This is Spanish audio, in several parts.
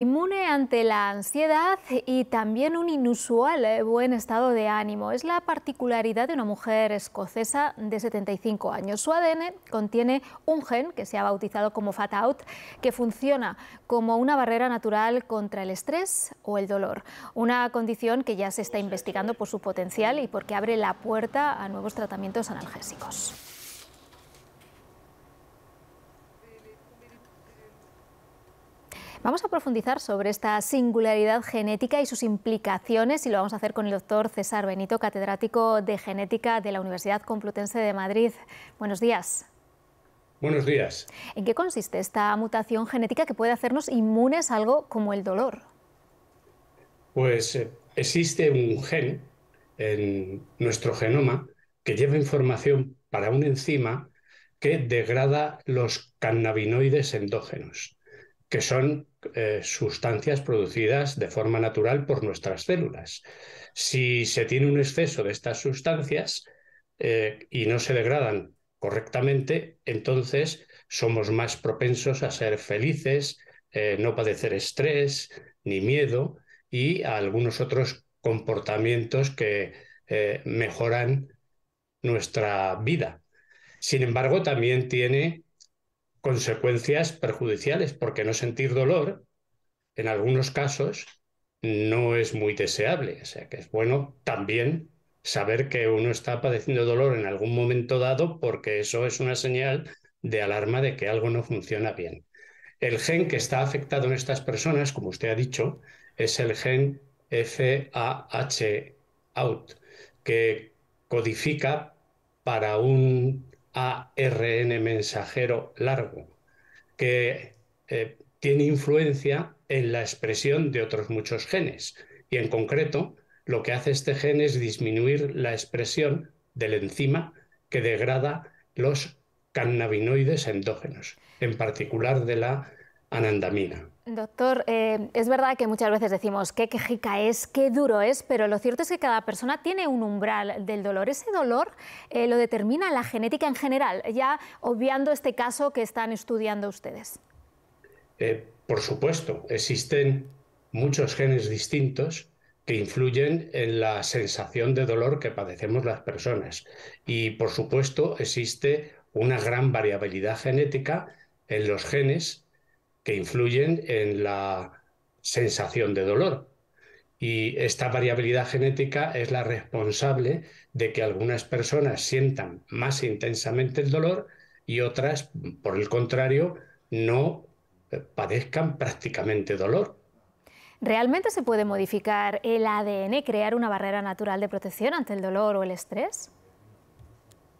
Inmune ante la ansiedad y también un inusual eh, buen estado de ánimo. Es la particularidad de una mujer escocesa de 75 años. Su ADN contiene un gen que se ha bautizado como Fat Out, que funciona como una barrera natural contra el estrés o el dolor. Una condición que ya se está investigando por su potencial y porque abre la puerta a nuevos tratamientos analgésicos. Vamos a profundizar sobre esta singularidad genética y sus implicaciones y lo vamos a hacer con el doctor César Benito, catedrático de genética de la Universidad Complutense de Madrid. Buenos días. Buenos días. ¿En qué consiste esta mutación genética que puede hacernos inmunes a algo como el dolor? Pues eh, existe un gen en nuestro genoma que lleva información para una enzima que degrada los cannabinoides endógenos que son eh, sustancias producidas de forma natural por nuestras células. Si se tiene un exceso de estas sustancias eh, y no se degradan correctamente, entonces somos más propensos a ser felices, eh, no padecer estrés ni miedo y a algunos otros comportamientos que mejoran nuestra vida. Sin embargo, también tiene consecuencias perjudiciales, porque no sentir dolor, en algunos casos, no es muy deseable. O sea que es bueno también saber que uno está padeciendo dolor en algún momento dado, porque eso es una señal de alarma de que algo no funciona bien. El gen que está afectado en estas personas, como usted ha dicho, es el gen FAH out, que codifica para un ARN mensajero largo, que eh, tiene influencia en la expresión de otros muchos genes. Y en concreto, lo que hace este gen es disminuir la expresión del enzima que degrada los cannabinoides endógenos, en particular de la anandamina. Doctor, eh, es verdad que muchas veces decimos qué quejica es, qué duro es, pero lo cierto es que cada persona tiene un umbral del dolor. Ese dolor eh, lo determina la genética en general, ya obviando este caso que están estudiando ustedes. Eh, por supuesto, existen muchos genes distintos que influyen en la sensación de dolor que padecemos las personas. Y por supuesto, existe una gran variabilidad genética en los genes que influyen en la sensación de dolor. Y esta variabilidad genética es la responsable de que algunas personas sientan más intensamente el dolor y otras, por el contrario, no eh, padezcan prácticamente dolor. ¿Realmente se puede modificar el ADN, crear una barrera natural de protección ante el dolor o el estrés?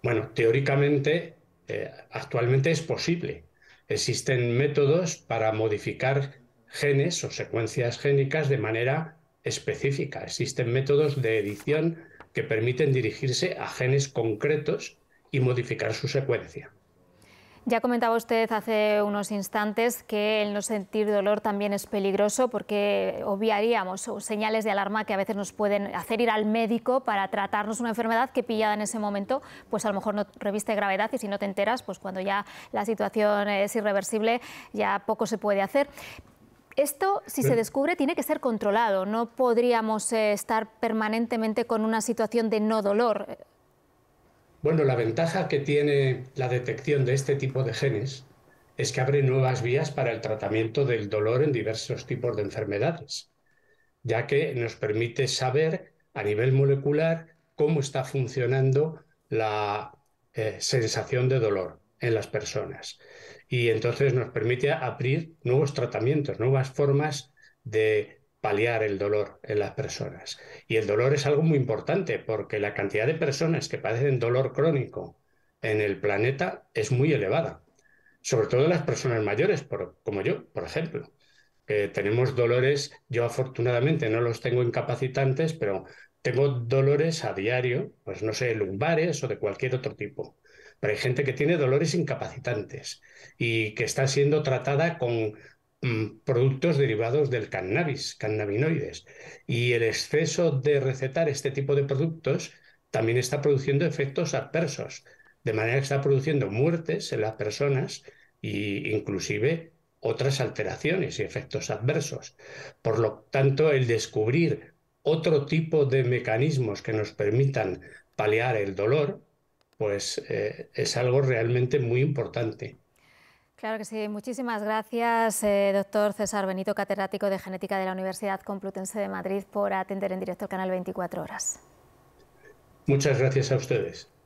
Bueno, teóricamente, eh, actualmente es posible, Existen métodos para modificar genes o secuencias génicas de manera específica. Existen métodos de edición que permiten dirigirse a genes concretos y modificar su secuencia. Ya comentaba usted hace unos instantes que el no sentir dolor también es peligroso porque obviaríamos señales de alarma que a veces nos pueden hacer ir al médico para tratarnos una enfermedad que pillada en ese momento, pues a lo mejor no reviste gravedad y si no te enteras, pues cuando ya la situación es irreversible, ya poco se puede hacer. Esto, si se descubre, tiene que ser controlado. No podríamos eh, estar permanentemente con una situación de no dolor. Bueno, la ventaja que tiene la detección de este tipo de genes es que abre nuevas vías para el tratamiento del dolor en diversos tipos de enfermedades, ya que nos permite saber a nivel molecular cómo está funcionando la eh, sensación de dolor en las personas. Y entonces nos permite abrir nuevos tratamientos, nuevas formas de paliar el dolor en las personas. Y el dolor es algo muy importante porque la cantidad de personas que padecen dolor crónico en el planeta es muy elevada, sobre todo las personas mayores, como yo, por ejemplo, que tenemos dolores, yo afortunadamente no los tengo incapacitantes, pero tengo dolores a diario, pues no sé, lumbares o de cualquier otro tipo. Pero hay gente que tiene dolores incapacitantes y que está siendo tratada con Mm, productos derivados del cannabis, cannabinoides. Y el exceso de recetar este tipo de productos también está produciendo efectos adversos, de manera que está produciendo muertes en las personas e inclusive otras alteraciones y efectos adversos. Por lo tanto, el descubrir otro tipo de mecanismos que nos permitan paliar el dolor, pues eh, es algo realmente muy importante. Claro que sí. Muchísimas gracias, eh, doctor César Benito, catedrático de Genética de la Universidad Complutense de Madrid, por atender en directo el canal 24 Horas. Muchas gracias a ustedes.